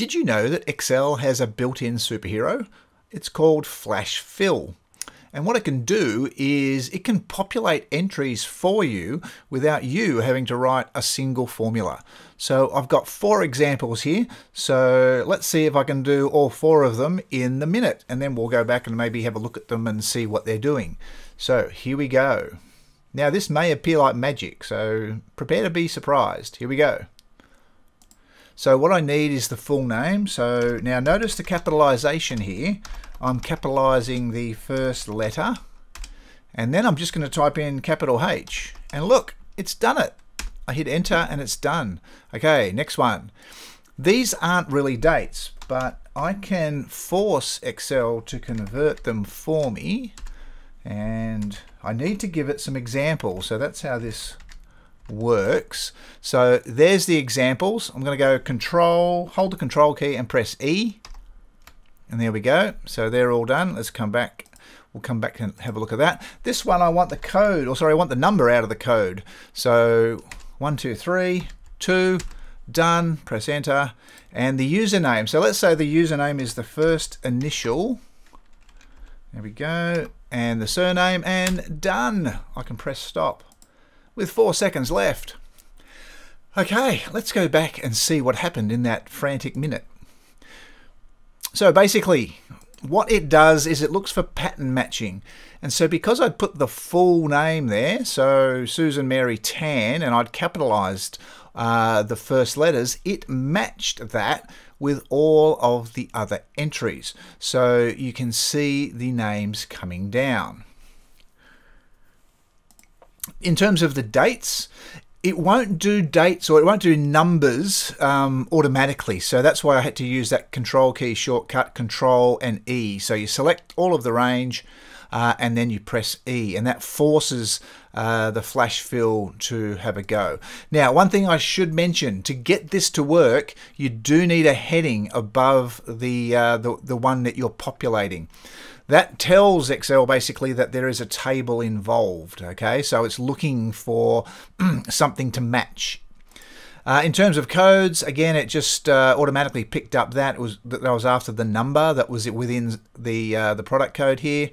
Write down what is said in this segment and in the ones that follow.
Did you know that Excel has a built-in superhero? It's called Flash Fill. And what it can do is it can populate entries for you without you having to write a single formula. So I've got four examples here. So let's see if I can do all four of them in the minute. And then we'll go back and maybe have a look at them and see what they're doing. So here we go. Now this may appear like magic, so prepare to be surprised. Here we go. So what I need is the full name. So now notice the capitalization here. I'm capitalizing the first letter and then I'm just going to type in capital H and look, it's done it. I hit enter and it's done. Okay, next one. These aren't really dates, but I can force Excel to convert them for me and I need to give it some examples. So that's how this works. So there's the examples. I'm going to go control, hold the control key and press E. And there we go. So they're all done. Let's come back. We'll come back and have a look at that. This one, I want the code, or sorry, I want the number out of the code. So one, two, three, two, done, press enter, and the username. So let's say the username is the first initial. There we go. And the surname and done. I can press stop with four seconds left. Okay, let's go back and see what happened in that frantic minute. So basically, what it does is it looks for pattern matching. And so because I'd put the full name there, so Susan Mary Tan, and I'd capitalized uh, the first letters, it matched that with all of the other entries. So you can see the names coming down in terms of the dates, it won't do dates or it won't do numbers um, automatically. So that's why I had to use that control key shortcut, control and E. So you select all of the range, uh, and then you press E, and that forces uh, the flash fill to have a go. Now, one thing I should mention, to get this to work, you do need a heading above the, uh, the, the one that you're populating. That tells Excel basically that there is a table involved, okay? So it's looking for something to match uh, in terms of codes, again, it just uh, automatically picked up that was that was after the number that was within the uh, the product code here.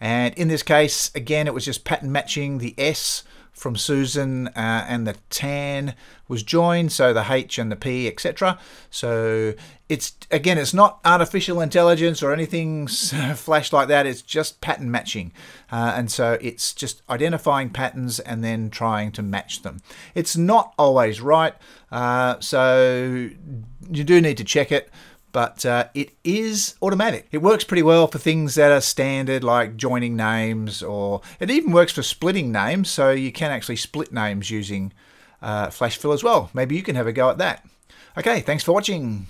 And in this case, again, it was just pattern matching the S from Susan uh, and the tan was joined, so the H and the P, etc. So it's again, it's not artificial intelligence or anything flash like that. It's just pattern matching, uh, and so it's just identifying patterns and then trying to match them. It's not always right, uh, so you do need to check it but uh, it is automatic. It works pretty well for things that are standard, like joining names, or it even works for splitting names, so you can actually split names using uh, Fill as well. Maybe you can have a go at that. Okay, thanks for watching.